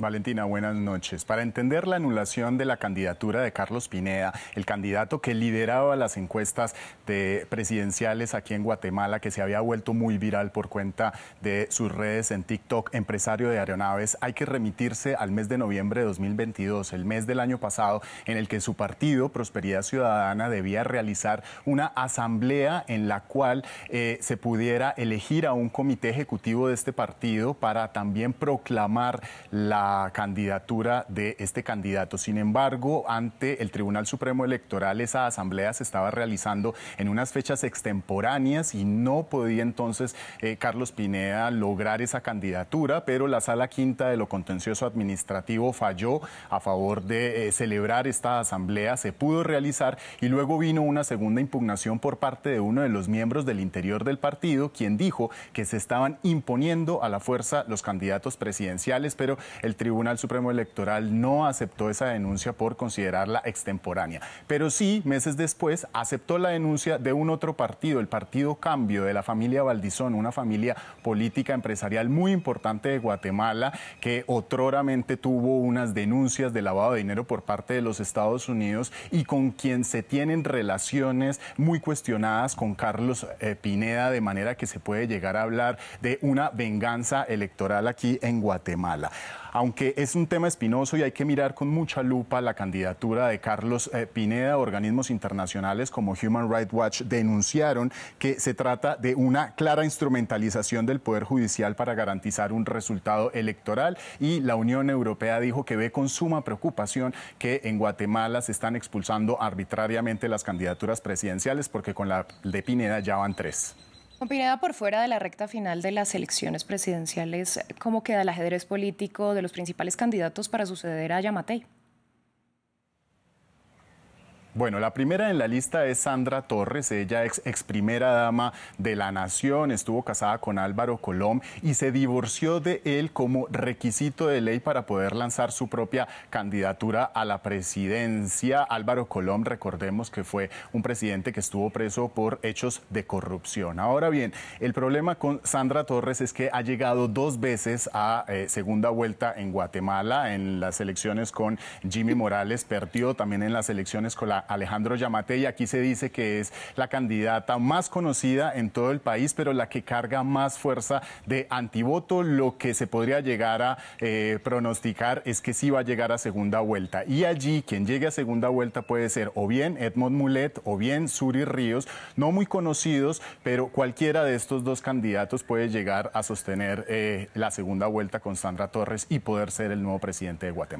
Valentina, buenas noches. Para entender la anulación de la candidatura de Carlos Pineda, el candidato que lideraba las encuestas de presidenciales aquí en Guatemala, que se había vuelto muy viral por cuenta de sus redes en TikTok, empresario de aeronaves, hay que remitirse al mes de noviembre de 2022, el mes del año pasado, en el que su partido, Prosperidad Ciudadana, debía realizar una asamblea en la cual eh, se pudiera elegir a un comité ejecutivo de este partido para también proclamar la candidatura de este candidato. Sin embargo, ante el Tribunal Supremo Electoral, esa asamblea se estaba realizando en unas fechas extemporáneas y no podía entonces eh, Carlos Pineda lograr esa candidatura, pero la Sala Quinta de lo Contencioso Administrativo falló a favor de eh, celebrar esta asamblea, se pudo realizar y luego vino una segunda impugnación por parte de uno de los miembros del interior del partido, quien dijo que se estaban imponiendo a la fuerza los candidatos presidenciales, pero el Tribunal Supremo Electoral no aceptó esa denuncia por considerarla extemporánea, pero sí, meses después, aceptó la denuncia de un otro partido, el Partido Cambio de la familia Valdizón, una familia política empresarial muy importante de Guatemala, que otroramente tuvo unas denuncias de lavado de dinero por parte de los Estados Unidos y con quien se tienen relaciones muy cuestionadas con Carlos eh, Pineda, de manera que se puede llegar a hablar de una venganza electoral aquí en Guatemala aunque es un tema espinoso y hay que mirar con mucha lupa la candidatura de Carlos eh, Pineda, organismos internacionales como Human Rights Watch denunciaron que se trata de una clara instrumentalización del Poder Judicial para garantizar un resultado electoral y la Unión Europea dijo que ve con suma preocupación que en Guatemala se están expulsando arbitrariamente las candidaturas presidenciales porque con la de Pineda ya van tres opinada por fuera de la recta final de las elecciones presidenciales, ¿cómo queda el ajedrez político de los principales candidatos para suceder a Yamatei? Bueno, la primera en la lista es Sandra Torres, ella ex, ex, primera dama de la nación, estuvo casada con Álvaro Colom y se divorció de él como requisito de ley para poder lanzar su propia candidatura a la presidencia. Álvaro Colom, recordemos que fue un presidente que estuvo preso por hechos de corrupción. Ahora bien, el problema con Sandra Torres es que ha llegado dos veces a eh, segunda vuelta en Guatemala, en las elecciones con Jimmy Morales, perdió también en las elecciones con la Alejandro Yamate y aquí se dice que es la candidata más conocida en todo el país, pero la que carga más fuerza de antivoto. Lo que se podría llegar a eh, pronosticar es que sí va a llegar a segunda vuelta. Y allí quien llegue a segunda vuelta puede ser o bien Edmond Mulet o bien Suri Ríos, no muy conocidos, pero cualquiera de estos dos candidatos puede llegar a sostener eh, la segunda vuelta con Sandra Torres y poder ser el nuevo presidente de Guatemala.